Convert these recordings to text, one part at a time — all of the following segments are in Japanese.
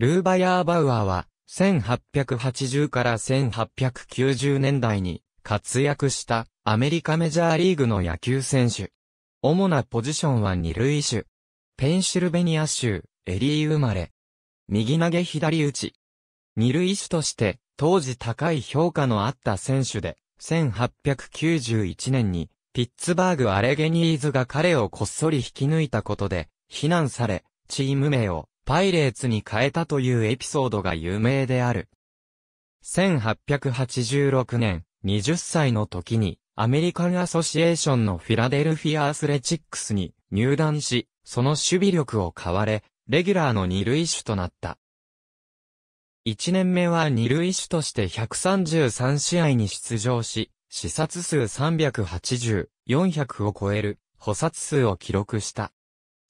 ルーバヤー・バウアーは、1880から1890年代に活躍したアメリカメジャーリーグの野球選手。主なポジションは二塁手。ペンシルベニア州、エリー生まれ。右投げ左打ち。二塁手として、当時高い評価のあった選手で、1891年に、ピッツバーグ・アレゲニーズが彼をこっそり引き抜いたことで、非難され、チーム名を、パイレーツに変えたというエピソードが有名である。1886年、20歳の時に、アメリカンアソシエーションのフィラデルフィアアスレチックスに入団し、その守備力を買われ、レギュラーの二塁手となった。1年目は二塁手として133試合に出場し、視察数380、400を超える、補殺数を記録した。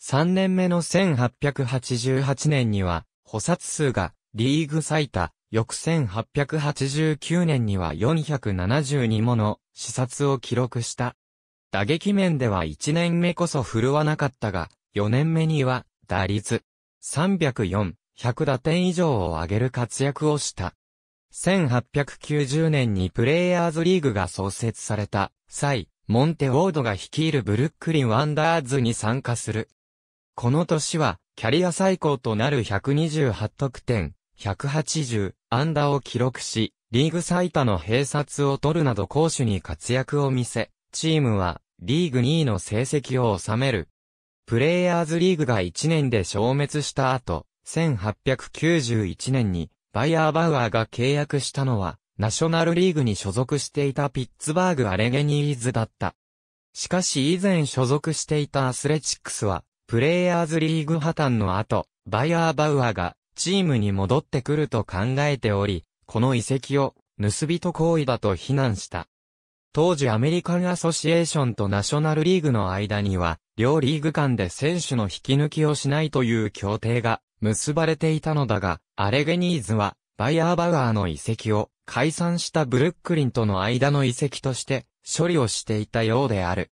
3年目の1888年には、補殺数がリーグ最多、翌1889年には472もの視察を記録した。打撃面では1年目こそ振るわなかったが、4年目には打率304、100打点以上を上げる活躍をした。1890年にプレイヤーズリーグが創設された際、モンテ・ウォードが率いるブルックリン・ワンダーズに参加する。この年は、キャリア最高となる128得点、180安打を記録し、リーグ最多の併殺を取るなど攻守に活躍を見せ、チームはリーグ2位の成績を収める。プレイヤーズリーグが1年で消滅した後、1891年にバイアー・バウアーが契約したのは、ナショナルリーグに所属していたピッツバーグ・アレゲニーズだった。しかし以前所属していたアスレチックスは、プレイヤーズリーグ破綻の後、バイアーバウアーがチームに戻ってくると考えており、この遺跡を盗人行為だと非難した。当時アメリカンアソシエーションとナショナルリーグの間には、両リーグ間で選手の引き抜きをしないという協定が結ばれていたのだが、アレゲニーズは、バイアーバウアーの遺跡を解散したブルックリンとの間の遺跡として処理をしていたようである。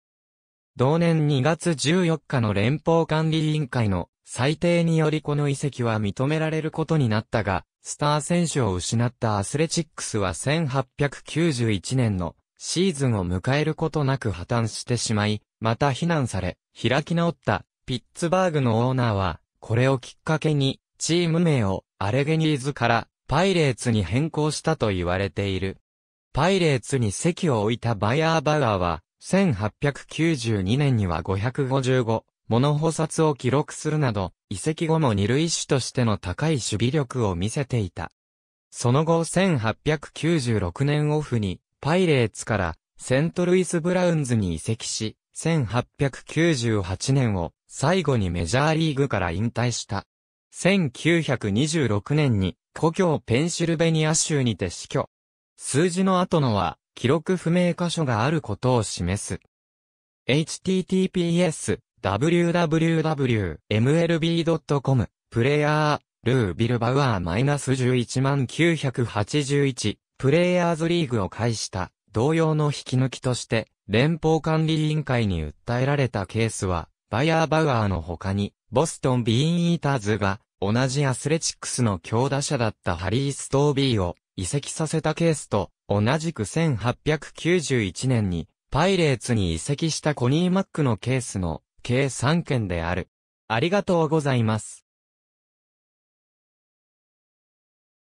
同年2月14日の連邦管理委員会の裁定によりこの遺跡は認められることになったが、スター選手を失ったアスレチックスは1891年のシーズンを迎えることなく破綻してしまい、また非難され、開き直ったピッツバーグのオーナーは、これをきっかけに、チーム名をアレゲニーズからパイレーツに変更したと言われている。パイレーツに席を置いたバイアーバガーは、1892年には555、物補殺を記録するなど、遺跡後も二類種としての高い守備力を見せていた。その後1896年オフに、パイレーツからセントルイス・ブラウンズに移籍し、1898年を最後にメジャーリーグから引退した。1926年に故郷ペンシルベニア州にて死去。数字の後のは記録不明箇所があることを示す。https www.mlb.com プレイヤールービルバウアー -11981 プレイヤーズリーグを介した同様の引き抜きとして連邦管理委員会に訴えられたケースはバイアーバウアーの他にボストンビーンイーターズが同じアスレチックスの強打者だったハリー・ストービーを移籍させたケースと、同じく1891年に、パイレーツに移籍したコニー・マックのケースの、計3件である。ありがとうございます。